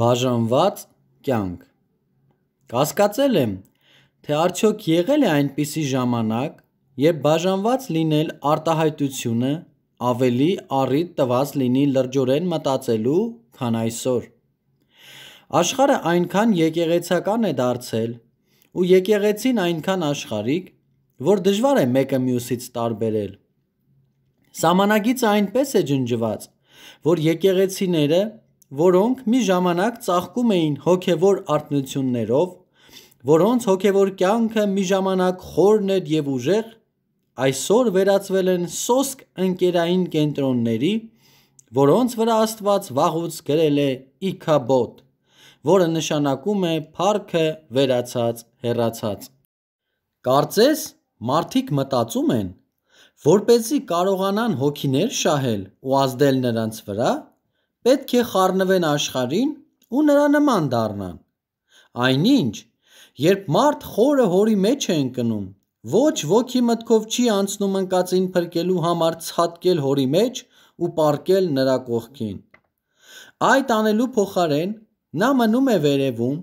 բաժանված կյանք։ Կասկածել եմ, թե արդյոք եղել է այնպիսի ժամանակ, երբ բաժանված լինել արտահայտությունը ավելի առիթ տված լինի լրջորեն մտածելու, քան այսօր։ Աշխարը այնքան եկեղեցական է դարձել, ու եկեղեցին այնքան աշխարիկ, որ դժվար է մեկը մյուսից տարբերել։ Սամանագիծը այնպես է ջնջված, որ եկեղեցիները որոնք մի ժամանակ ծաղկում էին հոգևոր արթնություններով, որոնց հոգևոր կյանքը մի ժամանակ խորն էր և ուժեղ, այսօր վերածվել են սոսկ ընկերային կենտրոնների, որոնց վրա Աստված վաղուց գրել է «Իքաբոդ», որը նշանակում է «Փառքը վերացած, հեռացած»: Կարծես մարդիկ մտածում են, որպեսզի կարողանան հոգիներ շահել ու ազդել նրանց վրա, պետք է խառնվեն աշխարհին ու նրա նման դառնան։ Այնինչ, երբ մարդ խորը հորի մեջ է ընկնում, ոչ ոքի մտքով չի անցնում ընկածին փրկելու համար ցածկել հորի մեջ ու պարկել նրա կողքին։ Այդ անելու փոխարեն նա մնում է վերևում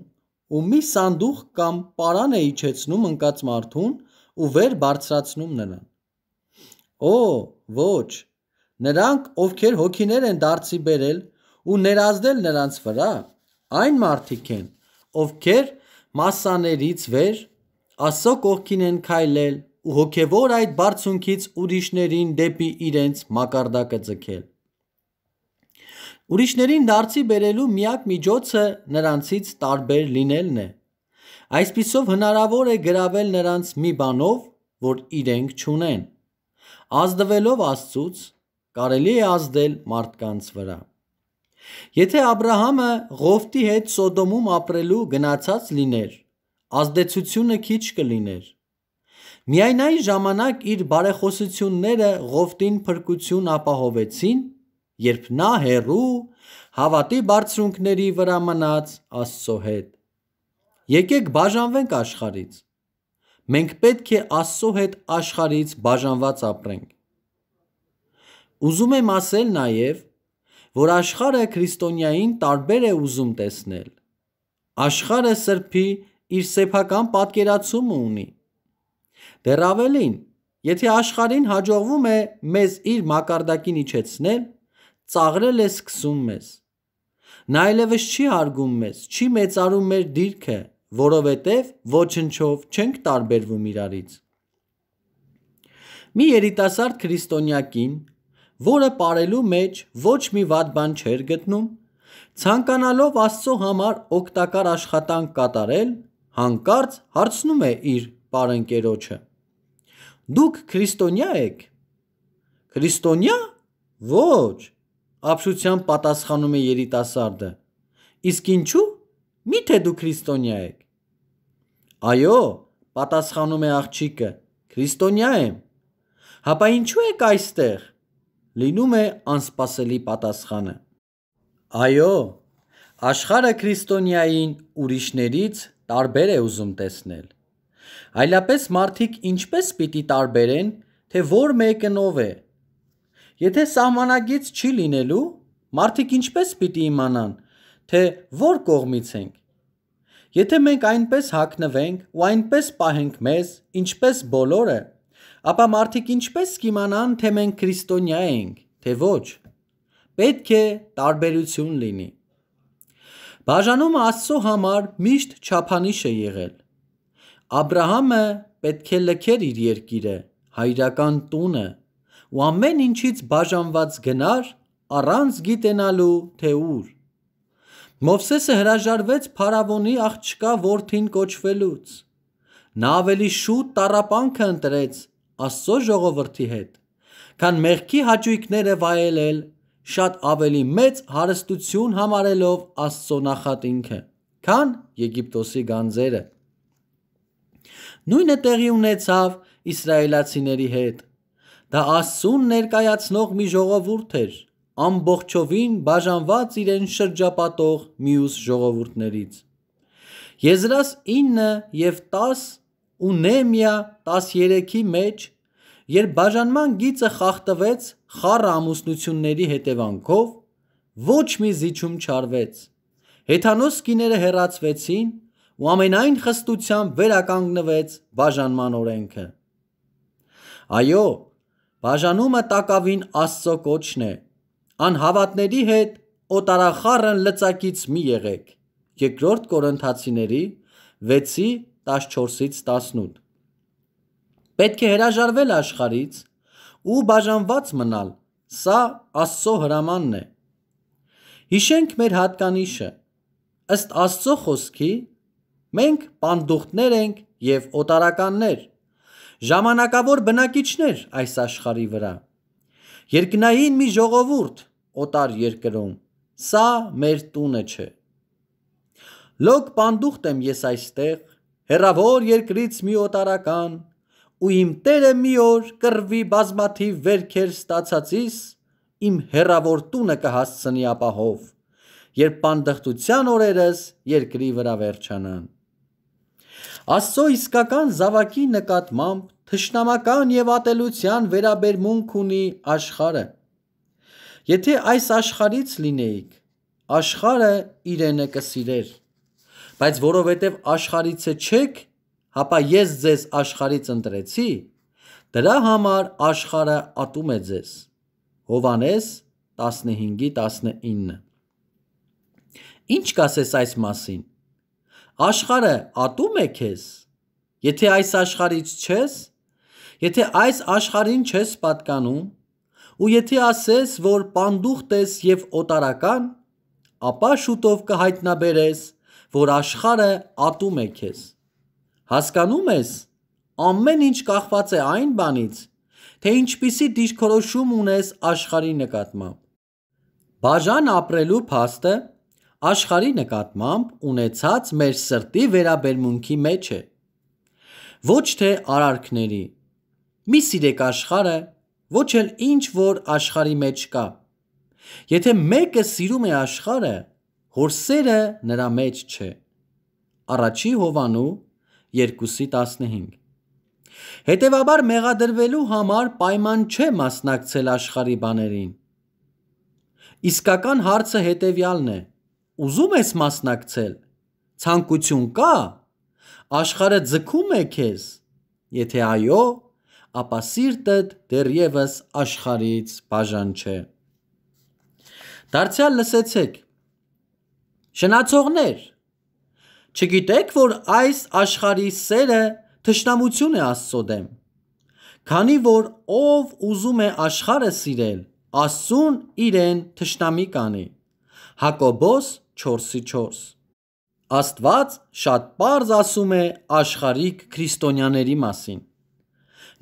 ու մի սանդուղ կամ պարան է իջեցնում ընկած մարդուն ու վեր բարձրացնում նրան։ Օ, ոչ։ Նրանք, ովքեր հոգիներ են դարձի բերել ու ներազդել նրանց վրա այն մարդիկ են, ովքեր massaներից վեր Աստծո կողքին են քայլել ու հոգևոր այդ բարձունքից ուրիշներին դեպի իրենց մակարդակը ձգել։ Ուրիշներին դարձի բերելու միակ միջոցը նրանցից տարբեր լինելն է։ Այսպիսով հնարավոր է գրավել նրանց մի բանով, որ իրենք չունեն։ Ազդվելով Աստծուց, կարելի է ազդել մարդկանց վրա։ Եթե Աբ รา համը Ղովտի հետ Սոդոմում ապրելու գնացած լիներ, ազդեցությունը քիչ կլիներ։ Միայն այն ժամանակ իր բարեխոսությունները Ղովտին փրկություն ապահովեցին, երբ նա հեռու, հավատի բարձունքների վրա մնաց Աստծո հետ։ Եկեք բաժանվենք աշխարհից։ Մենք պետք է Աստծո հետ աշխարհից բաժանված ապրենք։ Ուզում եմ ասել նաև, որ աշխարհը քրիստոնյային տարբեր է ուզում տեսնել։ Աշխարհը սրբի իր սեփական պատկերացումը ունի։ Դեռ ավելին, եթե աշխարհին հաջողվում է մեզ իր մակարդակին իջեցնել, ծաղրել է սկսում մեզ։ Նա այլևս չի հարգում մեզ, չի մեծարում մեր դիրքը, որովհետև ոչնչով չենք տարբերվում իրարից։ Մի երիտասարդ քրիստոնյակին որը պարելու մեջ ոչ մի վատ բան չէր գտնում, ցանկանալով Աստծո համար օգտակար աշխատանք կատարել, հանկարծ հարցնում է իր պարընկերոջը. Դուք քրիստոնյա եք։ Քրիստոնյա։ Ոչ, ապշությամբ պատասխանում է երիտասարդը։ Իսկ ինչու՞։ Միթե դու քրիստոնյա եք։ Այո, պատասխանում է աղջիկը։ Քրիստոնյա եմ։ Հապա ինչու եք այստեղ լինում է անսպասելի պատասխանը։ Այո, աշխարհը քրիստոնյային ուրիշներից տարբեր է ուզում տեսնել։ Այլապես մարդիկ ինչպես պիտի տարբերեն, թե որ մեկն ով է։ Եթե սահմանագից չի լինելու, մարդիկ ինչպես պիտի իմանան, թե որ կողմից ենք։ Եթե մենք այնպես հակնվենք ու այնպես պահենք մեզ, ինչպես բոլորը, ապա մարդիկ ինչպես կիմանան, թե մենք քրիստոնյա ենք, թե ոչ։ Պետք է տարբերություն լինի։ Բաժանումը Աստծո համար միշտ չափանիշ է եղել։ Աբ รา համը պետք է լքեր իր երկիրը, հայրական տունը, ու ամեն ինչից բաժանված գնար առանց գիտենալու թե ուր։ Մովսեսը հրաժարվեց Փարավոնի աղջկա որդին կոչվելուց։ Նա ավելի շուտ տարապանքը ընտրեց, Աստծո ժողովրդի հետ, քան մեղքի հաճույքները վայելել, շատ ավելի մեծ հարստություն համարելով Աստծո նախատինքը, քան Եգիպտոսի գանձերը։ Նույնը տեղի ունեցավ իսրայելացիների հետ։ Դա Աստծուն ներկայացնող մի ժողովուրդ էր, ամբողջովին բաժանված իրեն շրջապատող մյուս ժողովուրդներից։ Եզրաս 9 եւ 10 ու Նեմիա 13-ի մեջ երբ բաժանման գիծը խախտվեց խառը ամուսնությունների հետևանքով ոչ մի զիջում չարվեց։ Հեթանոս սկիները հերացվեցին ու ամենայն խստությամբ վերականգնվեց բաժանման օրենքը։ Այո, բաժանումը տակավին Աստծո կոչն է։ Անհավատների հետ օտարախառն լծակից մի եղեք։ Երկրորդ Կորինթացիների 6-ի 14-ից 18 Պետք է հրաժարվել աշխարից ու բաժանված մնալ։ Սա Աստծո հրամանն է։ Հիշենք մեր հատկանիշը։ Ըստ Աստծո խոսքի մենք պանդուխտներ ենք եւ օտարականներ, ժամանակավոր բնակիչներ այս աշխարի վրա։ Երկնային մի ժողովուրդ օտար երկրում։ Սա մեր տունը չէ։ Լոկ պանդուխտ եմ ես այստեղ, հերավոր երկրից մի օտարական, ու իմ Տերը մի օր կռվի բազմաթիվ վերքեր ստացածիս իմ հերավոր տունը կհասցնի ապահով, երբ պանդխտության օրերս երկրի վրա վերջանան։ Աստծո իսկական զավակի նկատմամբ թշնամական եւ ատելության վերաբերմունք ունի աշխարը։ Եթե այս աշխարից լինեիք, աշխարը իրենը կսիրեր։ Բայց որովհետև աշխարից է չեք, հապա ես ձեզ աշխարից ընտրեցի, դրա համար աշխարը ատում է ձեզ։ Հովանես 15:19 Ինչ կասես այս մասին։ Աշխարը ատում է քեզ։ Եթե այս աշխարից չես, եթե այս աշխարին չես պատկանում, ու եթե ասես, որ պանդուխտ ես եւ օտարական, ապա շուտով կհայտնաբերես, որ աշխարը ատում է քեզ։ Հասկանում ես, ամեն ինչ կախված է այն բանից, թե ինչպիսի դիրքորոշում ունես աշխարհի նկատմամբ։ Բաժան ապրելու փաստը աշխարհի նկատմամբ ունեցած մեր սրտի վերաբերմունքի մեջ է։ Ոչ թե արարքների։ Մի սիրեք աշխարհը, ոչ էլ ինչ որ աշխարհի մեջ կա։ Եթե մեկը սիրում է աշխարհը, հոր սերը նրա մեջ չէ։ Առաջի Հովանու 2-ի 15։ Հետևաբար մեղադրվելու համար պայման չէ մասնակցել աշխարի բաներին։ Իսկական հարցը հետևյալն է. ուզում ես մասնակցել։ Ցանկություն կա։ Աշխարը ձգում է քեզ։ Եթե այո, ապա սիրտդ դեռևս աշխարից բաժան չէ։ Դարձյալ լսեցեք։ Շնացողներ, Չգիտեք, որ այս աշխարհի սերը թշնամություն է Աստծո դեմ։ Քանի որ ով ուզում է աշխարհը սիրել, Աստուն իրեն թշնամի կանի։ Հակոբոս 4:4 Աստված շատ པարզ ասում է աշխարհիկ քրիստոնյաների մասին։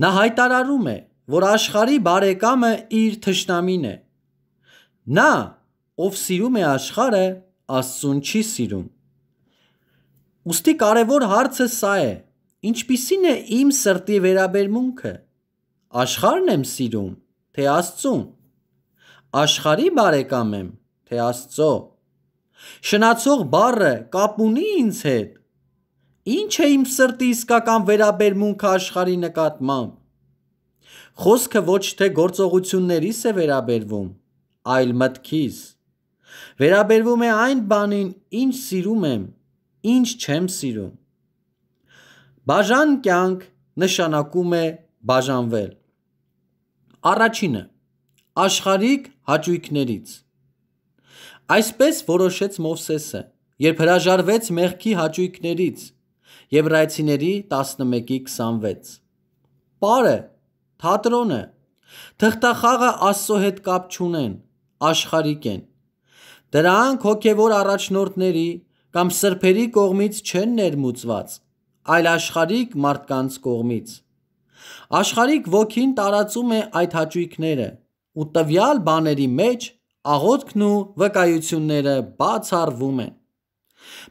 Նա հայտարարում է, որ աշխարհի բարեկամը իր թշնամին է։ Նա, ով սիրում է աշխարհը, Աստծուն չի սիրում։ Ոստի կարևոր հարցը սա է. ինչպիսին է իմ սրտի վերաբերմունքը։ Աշխարհն եմ սիրում, թե Աստծուն։ Աշխարհի բարեկամ եմ, թե Աստծո։ Շնացող բառը կապ ունի ինձ հետ։ Ինչ է իմ սրտի իսկական վերաբերմունքը աշխարհի նկատմամբ։ Խոսքը ոչ թե գործողություններիս է վերաբերվում, այլ մտքիս։ Վերաբերվում է այն բանին, ինչ սիրում եմ, ինչ չեմ սիրում։ Բաժան կյանք նշանակում է բաժանվել։ Առաջինը աշխարհիկ հաճույքներից։ Այսպես որոշեց Մովսեսը, երբ հրաժարվեց մեղքի հաճույքներից Եբրայեցիների 11:26։ Պարը, թատրոնը, թղթախաղը Աստծո հետ կապ չունեն, աշխարհիկ են։ Դրանք հոգևոր առաջնորդների կամ սրբերի կողմից չեն ներմուծված, այլ աշխարհիկ մարդկանց կողմից։ Աշխարհիկ ոգին տարածում է այդ հաճույքները, ու տվյալ բաների մեջ աղոթքն ու վկայությունները բացառվում են։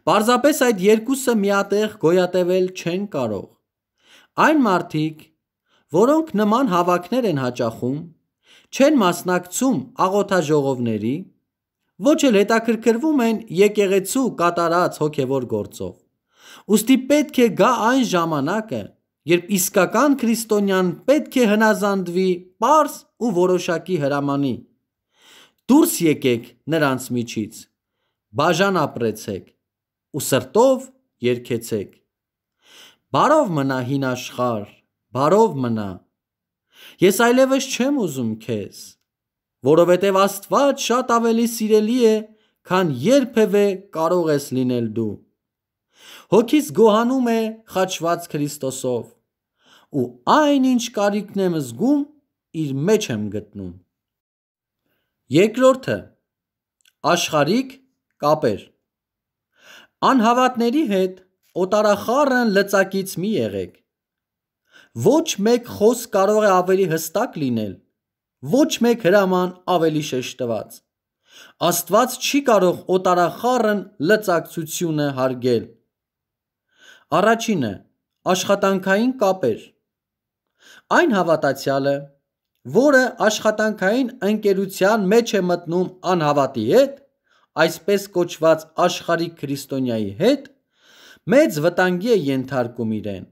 Պարզապես այդ երկուսը միատեղ գոյատևել չեն կարող։ Այն մարդիկ, որոնք նման հավաքներ են հաճախում, չեն մասնակցում աղոթաժողովների, ոչ էլ հետաքրքրվում են եկեղեցու կատարած հոգևոր գործով։ Ոստի պետք է գա այն ժամանակը, երբ իսկական քրիստոնյան պետք է հնազանդվի པարս ու որոշակի հրամանի։ Դուրս եկեք նրանց միջից, բաժան ապրեցեք ու սրտով երգեցեք։ Բարով մնա հին աշխարհ, բարով մնա։ Ես այլևս չեմ ուզում քեզ որովհետև Աստված շատ ավելի սիրելի է, քան երբևէ կարող ես լինել դու։ Հոգիս գոհանում է խաչված Քրիստոսով ու այն ինչ կարիքն եմ զգում, իր մեջ եմ գտնում։ Երկրորդը աշխարհիկ կապեր։ Անհավատների հետ օտարախառն լծակից մի եղեք։ Ոչ մեկ խոսք կարող է ավելի հստակ լինել, ոչ մեկ հրաման ավելի շեշտված։ Աստված չի կարող օտարախառն լծակցությունը հարգել։ Առաջինը աշխատանքային կապեր։ Այն հավատացյալը, որը աշխատանքային ընկերության մեջ է մտնում անհավատի հետ, այսպես կոչված աշխարհի քրիստոնյայի հետ, մեծ վտանգի է ենթարկում իրեն։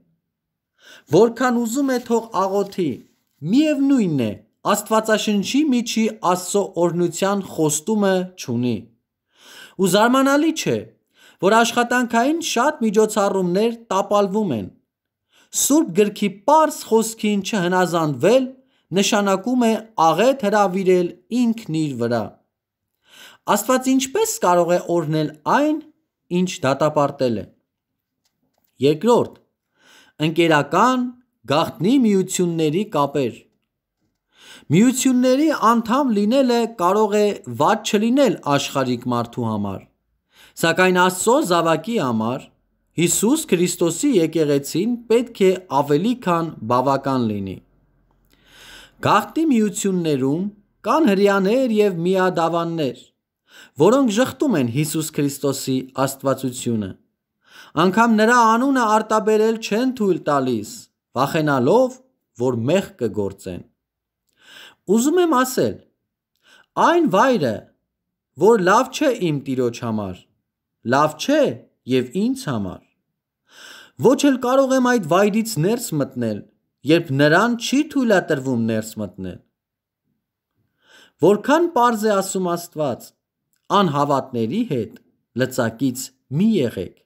Որքան ուզում է թող աղոթի, միևնույնն է, Աստվածաշնչի միջի Աստծո օրհնության խոստումը չունի։ Ու զարմանալի չէ, որ աշխատանքային շատ միջոցառումներ տապալվում են։ Սուրբ գրքի պարզ խոսքին չհնազանդվել նշանակում է աղետ հրավիրել ինքն իր վրա։ Աստված ինչպես կարող է օրհնել այն, ինչ դատապարտել է։ Երկրորդ՝ ընկերական գաղտնի միությունների կապեր։ Միությունների անդամ լինելը կարող է վատ չլինել աշխարհիկ մարդու համար, սակայն Աստծո զավակի համար Հիսուս Քրիստոսի եկեղեցին պետք է ավելի քան բավական լինի։ Գաղտնի միություններում կան հրեաներ և միադավաններ, որոնք ժխտում են Հիսուս Քրիստոսի աստվածությունը։ Անգամ նրա անունը արտաբերել չեն թույլ տալիս, վախենալով, որ մեղք կգործեն։ Ուզում եմ ասել, այն վայրը, որ լավ չէ իմ տիրոջ համար, լավ չէ եւ ինձ համար։ Ոչ էլ կարող եմ այդ վայրից ներս մտնել, երբ նրան չի թույլատրվում ներս մտնել։ Որքան པարզ է ասում Աստված, անհավատների հետ լծակից մի եղեք։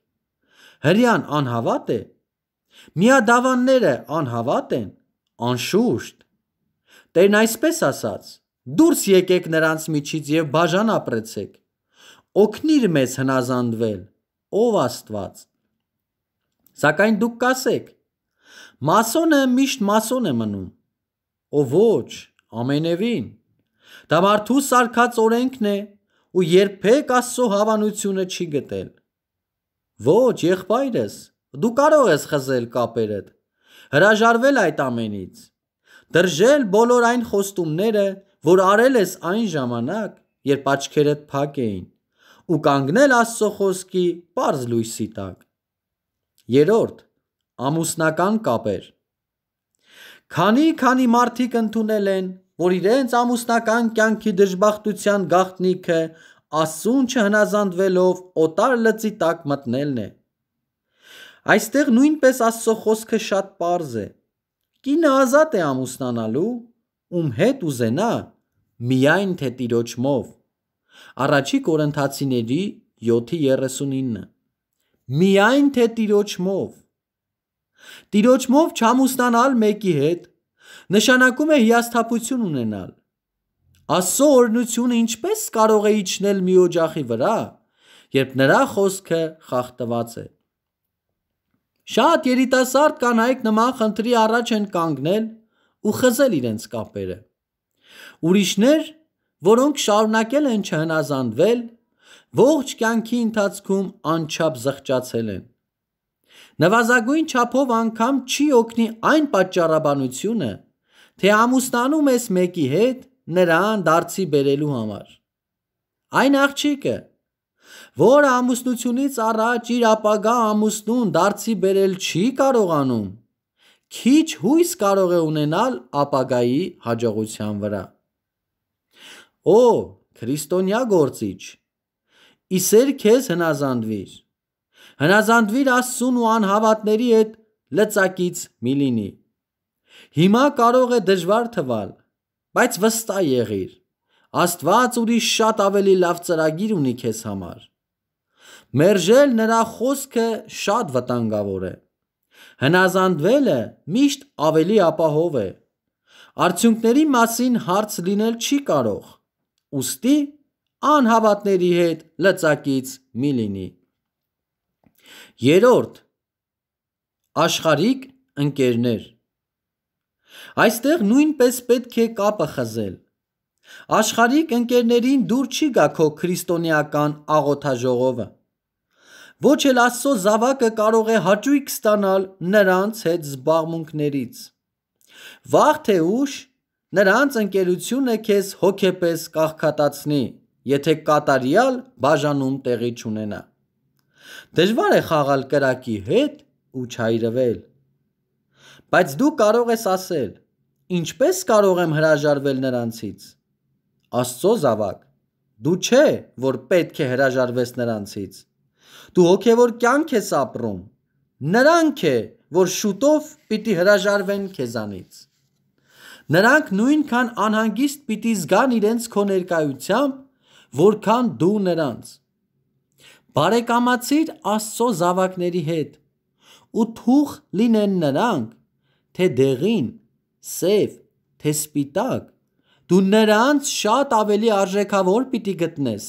Հрьян անհավատ է, միադավանները անհավատ են, անշուշտ Տերն այսպես ասաց. Դուրս եկեք նրանց միջից եւ բաժան ապրեցեք։ Օգնիր մեզ հնազանդվել, ով Աստված։ Սակայն դուք կասեք. Մասոնը միշտ մասոն է մնում։ Ո ոչ, ամենևին։ Դա մարդու սարկած օրենքն է ու երբեք Աստծո հավանությունը չի գտել։ Ոչ, եղբայրս, դու կարող ես խզել կապերդ, հրաժարվել այդ ամենից Դրժել բոլոր այն խոստումները, որ արել ես այն ժամանակ, երբ աչքերդ փակ էին, ու կանգնել Աստծո խոսքի པարզ լույսի տակ։ Երորդ, ամուսնական կապեր։ Քանի քանի մարդիկ ընդունել են, որ իրենց ամուսնական կյանքի դժբախտության գաղտնիքը Աստուն չհնազանդվելով օտար լծի տակ մտնելն է։ Այստեղ նույնպես Աստծո խոսքը շատ པարզ է։ Կինը ազատ է ամուսնանալու, ում հետ ուզենա, միայն թե Տիրոջ մով։ Առաջի Կորինթացիների 7:39։ Միայն թե Տիրոջ մով։ Տիրոջ մով չամուսնանալ մեկի հետ նշանակում է հիասթափություն ունենալ։ Աստծո օրհնությունը ինչպես կարող է իջնել մի օջախի վրա, երբ նրա խոսքը խախտված է։ Շատ երիտասարդ կանայք նման խնդրի առաջ են կանգնել ու խզել իրենց կապերը։ Ուրիշներ, որոնք շարունակել են չհնազանդվել, ողջ կյանքի ընթացքում անչափ զղճացել են։ Նվազագույն չափով անգամ չի օգնի այն պատճառաբանությունը, թե ամուսնանում ես մեկի հետ նրան դարձի բերելու համար։ Այն աղջիկը, որ ամուսնությունից առաջ իր ապագա ամուսնուն դարձի բերել չի կարողանում, քիչ հույս կարող է ունենալ ապագայի հաջողության վրա։ Օ, քրիստոնյա գործիչ, իսեր քեզ հնազանդվիր։ Հնազանդվիր Աստծուն ու անհավատների հետ լծակից մի լինի։ Հիմա կարող է դժվար թվալ, բայց վստահ եղիր, Աստված ուրիշ շատ ավելի լավ ծրագիր ունի քեզ համար։ Մերժել նրա խոսքը շատ վտանգավոր է։ Հնազանդվելը միշտ ավելի ապահով է։ Արդյունքների մասին հարց լինել չի կարող։ Ուստի անհավատների հետ լծակից մի լինի։ Երորդ. Աշխարհիկ ընկերներ։ Այստեղ նույնպես պետք է կապը խզել։ Աշխարհիկ ընկերներին դուր չի գա քո քրիստոնեական աղոթաժողովը։ Ոչ էլ Աստծո զավակը կարող է հաճույք ստանալ նրանց հետ զբաղմունքներից։ Վաղ թե ուշ նրանց ընկերությունը քեզ հոգեպես կաղքատացնի, եթե կատարյալ բաժանում տեղի չունենա։ Դժվար է խաղալ կրակի հետ ու չայրվել։ Բայց դու կարող ես ասել. Ինչպես կարող եմ հրաժարվել նրանցից։ Աստծո զավակ, դու չէ, որ պետք է հրաժարվես նրանցից։ Դու հոգևոր կյանք ես ապրում։ Նրանք է, որ շուտով պիտի հրաժարվեն քեզանից։ Նրանք նույնքան անհանգիստ պիտի զգան իրենց քո ներկայությամբ, որքան դու նրանց։ Բարեկամացիր Աստծո զավակների հետ ու թուխ լինեն նրանք, թե դեղին, սև, թե սպիտակ, Դու նրանց շատ ավելի արժեքավոր պիտի գտնես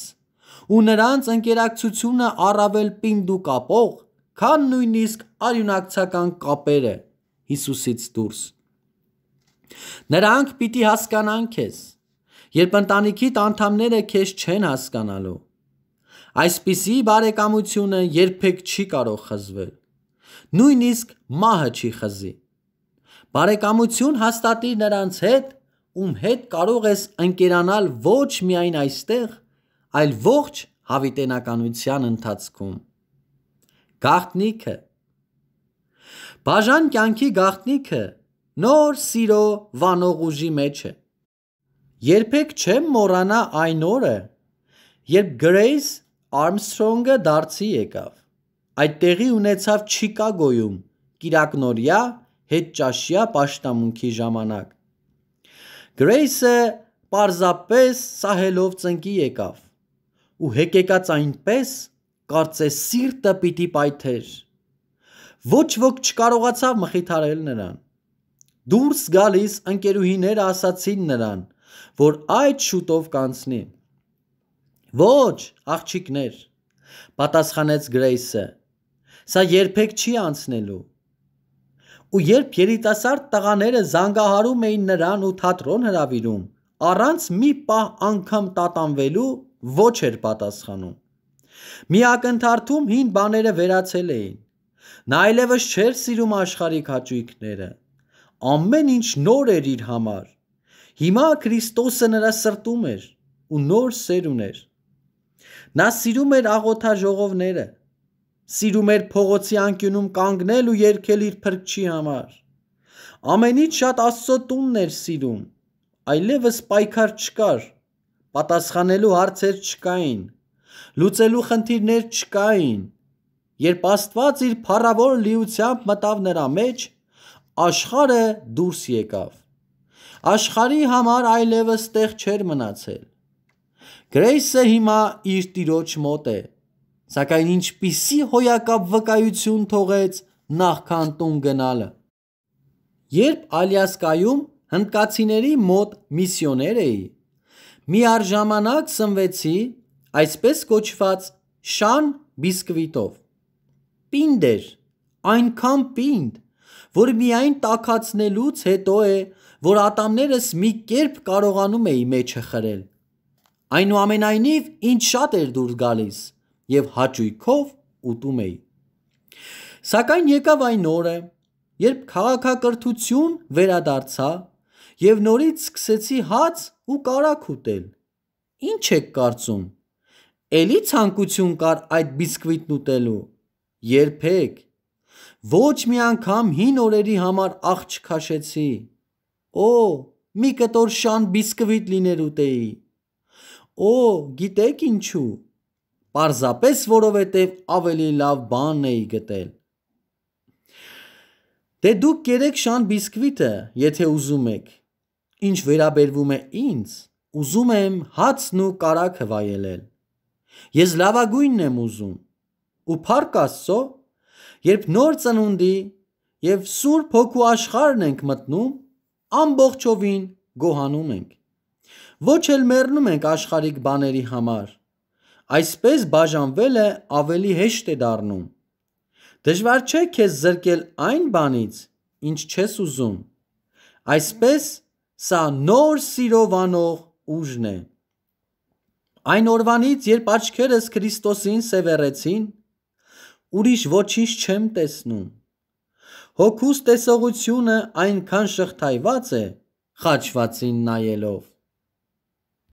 ու նրանց ընկերակցությունը առավել պինդ ու կապող, քան նույնիսկ արյունակցական կապերը Հիսուսից դուրս։ Նրանք պիտի հասկանան քեզ, երբ ընտանիքիդ անդամները քեզ չեն հասկանալու։ Այսպիսի բարեկամությունը երբեք չի կարող խզվել։ Նույնիսկ մահը չի խզի։ Բարեկամություն հաստատի նրանց հետ, ում հետ կարող ես ընկերանալ ոչ միայն այստեղ, այլ ողջ հավիտենականության ընթացքում։ Գաղտնիքը Բաժան կյանքի գաղտնիքը նոր սիրո վանող ուժի մեջ է։ Երբեք չեմ մոռանա այն օրը, երբ Գրեյս Արմսթրոնգը դարձի եկավ։ Այդ տեղի ունեցավ Չիկագոյում, Կիրակնորյա հետ ճաշյա պաշտամունքի ժամանակ։ Գրեյսը պարզապես սահելով ծնկի եկավ ու հեկեկած այնպես, կարծես սիրտը պիտի պայթեր։ Ոչ ոք չկարողացավ մխիթարել նրան։ Դուրս գալիս ընկերուհիները ասացին նրան, որ այդ շուտով կանցնի։ Ոչ, աղջիկներ, պատասխանեց Գրեյսը։ Սա երբեք չի անցնելու։ Ու երբ երիտասարդ տղաները զանգահարում էին նրան ու թատրոն հրավիրում, առանց մի պահ անգամ տատանվելու ոչ էր պատասխանում։ Մի ակնթարթում հին բաները վերացել էին։ Նա այլևս չէր սիրում աշխարհիկ հաճույքները։ Ամեն ինչ նոր էր իր համար։ Հիմա Քրիստոսը նրա սրտում էր ու նոր սեր ուներ։ Նա սիրում էր աղոթաժողովները, Սիրում էր փողոցի անկյունում կանգնել ու երգել իր փրկչի համար։ Ամենից շատ Աստծո տունն էր սիրում։ Այլևս պայքար չկար։ Պատասխանելու հարցեր չկային։ Լուծելու խնդիրներ չկային։ Երբ Աստված իր փառավոր լիությամբ մտավ նրա մեջ, աշխարը դուրս եկավ։ Աշխարի համար այլևս տեղ չէր մնացել։ Գրեյսը հիմա իր տիրոջ մոտ է։ Սակայն ինչպիսի հոյակապ վկայություն թողեց նախքան տուն գնալը։ Երբ Ալյասկայում հնդկացիների մոտ միսիոներ էի, մի արժամանակ սնվեցի այսպես կոչված շան բիսկվիտով։ Պինդ էր, այնքան պինդ, որ միայն տաքացնելուց հետո է, որ ատամներս մի կերպ կարողանում էի մեջը խրել։ Այնուամենայնիվ, ինձ շատ էր դուր գալիս, եւ հաճույքով ուտում էի։ Սակայն եկավ այն օրը, երբ քաղաքակրթություն վերադարձա եւ նորից սկսեցի հաց ու կարակ ուտել։ Ինչ եք կարծում։ Էլի ցանկություն կար այդ բիսկվիտն ուտելու։ Երբեք։ Ոչ մի անգամ հին օրերի համար աղջ քաշեցի։ Օ, մի կտոր շան բիսկվիտ լիներ ուտեի։ Օ, գիտեք ինչու։ Պարզապես որովհետև ավելի լավ բանն էի գտել։ Դե դուք կերեք շան բիսկվիտը, եթե ուզում եք։ Ինչ վերաբերվում է ինձ, ուզում եմ հացն ու կարագը վայելել։ Ես լավագույնն եմ ուզում։ Ու փառք Աստծո, երբ նոր ծնունդի եւ Սուրբ Հոգու աշխարհն ենք մտնում, ամբողջովին գոհանում ենք։ Ոչ էլ մեռնում ենք աշխարհիկ բաների համար, Այսպես բաժանվելը ավելի հեշտ է դառնում։ Դժվար չէ քեզ զրկել այն բանից, ինչ չես ուզում։ Այսպես սա նոր սիրով անող ուժն է։ Այն օրվանից, երբ աչքերս Քրիստոսին սևեռեցին, ուրիշ ոչինչ չեմ տեսնում։ Հոգուս տեսողությունը այնքան շղթայված է, խաչվածին նայելով,